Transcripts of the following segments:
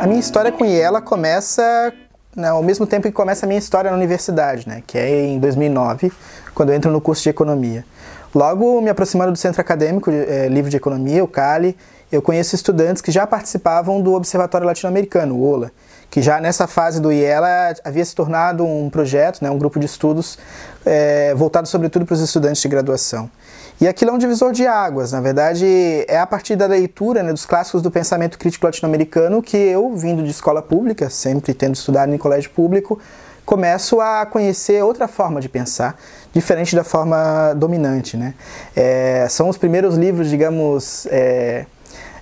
A minha história com Yela começa né, ao mesmo tempo que começa a minha história na universidade, né, que é em 2009, quando eu entro no curso de economia. Logo me aproximando do Centro Acadêmico é, Livre de Economia, o CALI, eu conheço estudantes que já participavam do Observatório Latino-Americano, o OLA, que já nessa fase do IELA havia se tornado um projeto, né, um grupo de estudos é, voltado sobretudo para os estudantes de graduação. E aquilo é um divisor de águas, na verdade é a partir da leitura né, dos clássicos do pensamento crítico latino-americano que eu, vindo de escola pública, sempre tendo estudado em colégio público, começo a conhecer outra forma de pensar, diferente da forma dominante, né? É, são os primeiros livros, digamos, é,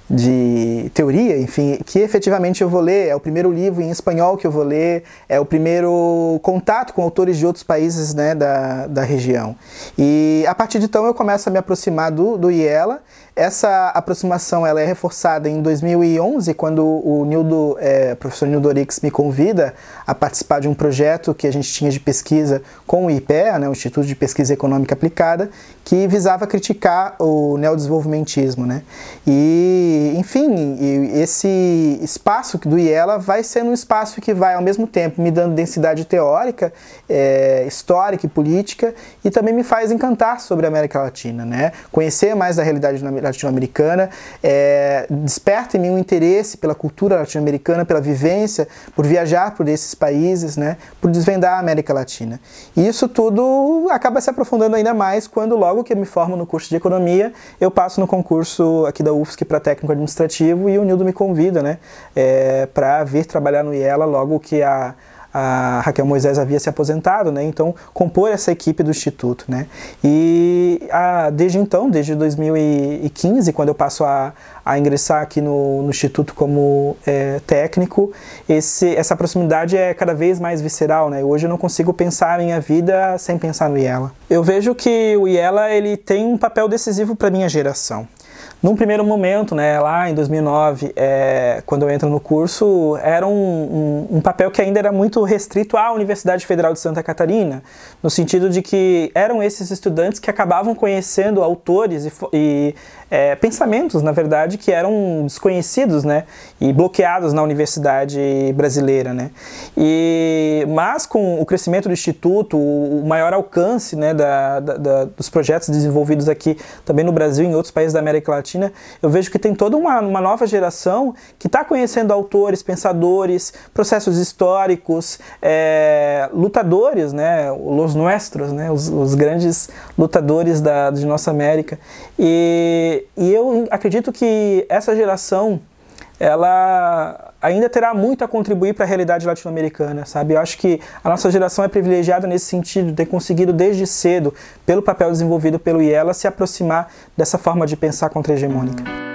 de teoria, enfim, que efetivamente eu vou ler, é o primeiro livro em espanhol que eu vou ler, é o primeiro contato com autores de outros países né, da, da região. E a partir de então eu começo a me aproximar do, do IELA. Essa aproximação ela é reforçada em 2011, quando o Nildo, é, professor Nildo Orix me convida a participar de um projeto que a gente tinha de pesquisa com o IPEA, né, o Instituto de Pesquisa Econômica Aplicada, que visava criticar o neodesenvolvimentismo. Né? E enfim, esse espaço do IELA vai sendo um espaço que vai, ao mesmo tempo, me dando densidade teórica, é, histórica e política, e também me faz encantar sobre a América Latina, né? Conhecer mais da realidade latino-americana, é, desperta em mim um interesse pela cultura latino-americana, pela vivência, por viajar por esses países, né? Por desvendar a América Latina. E isso tudo acaba se aprofundando ainda mais quando, logo que eu me formo no curso de Economia, eu passo no concurso aqui da UFSC para técnico técnico administrativo e o Nildo me convida, né, é, para vir trabalhar no IELA logo que a a Raquel Moisés havia se aposentado, né? Então, compor essa equipe do Instituto, né? E a, desde então, desde 2015, quando eu passo a, a ingressar aqui no, no Instituto como é, técnico, esse, essa proximidade é cada vez mais visceral, né? Hoje eu não consigo pensar a minha vida sem pensar no IELA. Eu vejo que o IELA ele tem um papel decisivo para minha geração, num primeiro momento, né, lá em 2009, é, quando eu entro no curso, era um, um, um, papel que ainda era muito restrito à Universidade Federal de Santa Catarina, no sentido de que eram esses estudantes que acabavam conhecendo autores e, e é, pensamentos, na verdade, que eram desconhecidos, né, e bloqueados na universidade brasileira, né. E mas com o crescimento do instituto, o maior alcance, né, da, da, da, dos projetos desenvolvidos aqui, também no Brasil e em outros países da América Latina eu vejo que tem toda uma, uma nova geração que está conhecendo autores, pensadores, processos históricos, é, lutadores, né, os nuestros, né, os, os grandes lutadores da, de nossa América. E, e eu acredito que essa geração ela ainda terá muito a contribuir para a realidade latino-americana, sabe? Eu acho que a nossa geração é privilegiada nesse sentido, ter conseguido desde cedo, pelo papel desenvolvido pelo IELA, se aproximar dessa forma de pensar contra-hegemônica.